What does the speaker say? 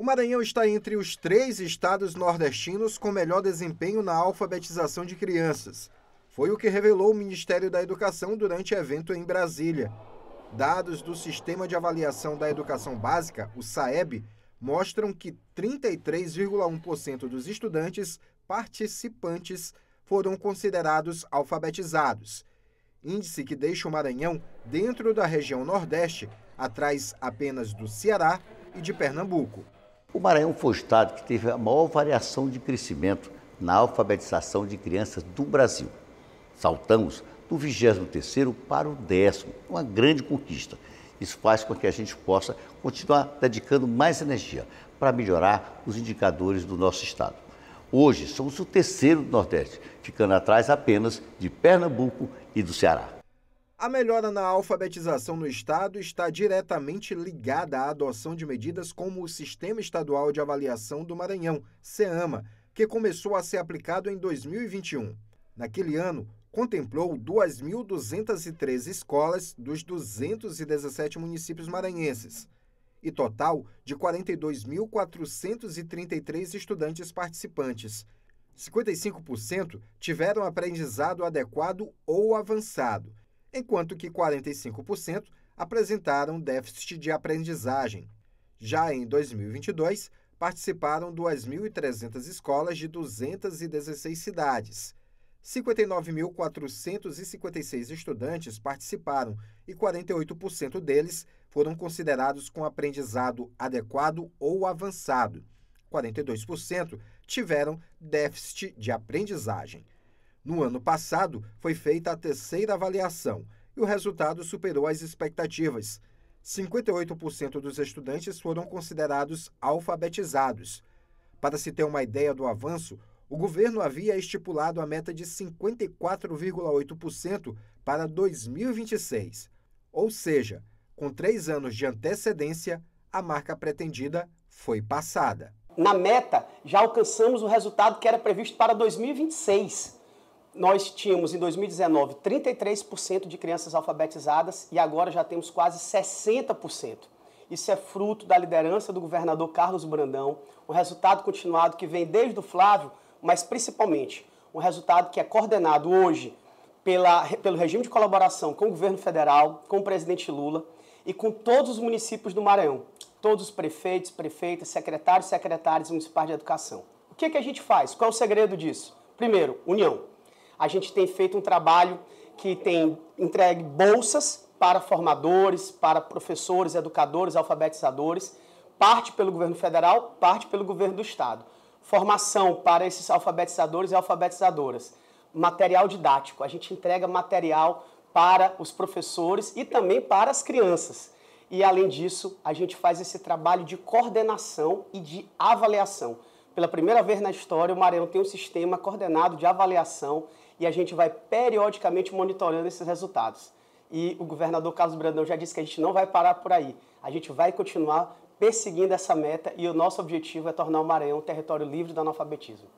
O Maranhão está entre os três estados nordestinos com melhor desempenho na alfabetização de crianças. Foi o que revelou o Ministério da Educação durante evento em Brasília. Dados do Sistema de Avaliação da Educação Básica, o SAEB, mostram que 33,1% dos estudantes participantes foram considerados alfabetizados. Índice que deixa o Maranhão dentro da região Nordeste, atrás apenas do Ceará e de Pernambuco. O Maranhão foi o estado que teve a maior variação de crescimento na alfabetização de crianças do Brasil. Saltamos do 23º para o décimo, é uma grande conquista. Isso faz com que a gente possa continuar dedicando mais energia para melhorar os indicadores do nosso estado. Hoje somos o terceiro do Nordeste, ficando atrás apenas de Pernambuco e do Ceará. A melhora na alfabetização no Estado está diretamente ligada à adoção de medidas como o Sistema Estadual de Avaliação do Maranhão, SEAMA, que começou a ser aplicado em 2021. Naquele ano, contemplou 2.213 escolas dos 217 municípios maranhenses e total de 42.433 estudantes participantes. 55% tiveram aprendizado adequado ou avançado enquanto que 45% apresentaram déficit de aprendizagem. Já em 2022, participaram 2.300 escolas de 216 cidades. 59.456 estudantes participaram e 48% deles foram considerados com aprendizado adequado ou avançado. 42% tiveram déficit de aprendizagem. No ano passado, foi feita a terceira avaliação e o resultado superou as expectativas. 58% dos estudantes foram considerados alfabetizados. Para se ter uma ideia do avanço, o governo havia estipulado a meta de 54,8% para 2026. Ou seja, com três anos de antecedência, a marca pretendida foi passada. Na meta, já alcançamos o resultado que era previsto para 2026 nós tínhamos em 2019 33% de crianças alfabetizadas e agora já temos quase 60%. Isso é fruto da liderança do governador Carlos Brandão, um resultado continuado que vem desde o Flávio, mas principalmente um resultado que é coordenado hoje pela, pelo regime de colaboração com o governo federal, com o presidente Lula e com todos os municípios do Maranhão, todos os prefeitos, prefeitas, secretários, secretárias municipais de educação. O que, é que a gente faz? Qual é o segredo disso? Primeiro, união. A gente tem feito um trabalho que tem entregue bolsas para formadores, para professores, educadores, alfabetizadores, parte pelo governo federal, parte pelo governo do estado. Formação para esses alfabetizadores e alfabetizadoras. Material didático, a gente entrega material para os professores e também para as crianças. E além disso, a gente faz esse trabalho de coordenação e de avaliação. Pela primeira vez na história, o Maranhão tem um sistema coordenado de avaliação e a gente vai periodicamente monitorando esses resultados. E o governador Carlos Brandão já disse que a gente não vai parar por aí. A gente vai continuar perseguindo essa meta e o nosso objetivo é tornar o Maranhão um território livre do analfabetismo.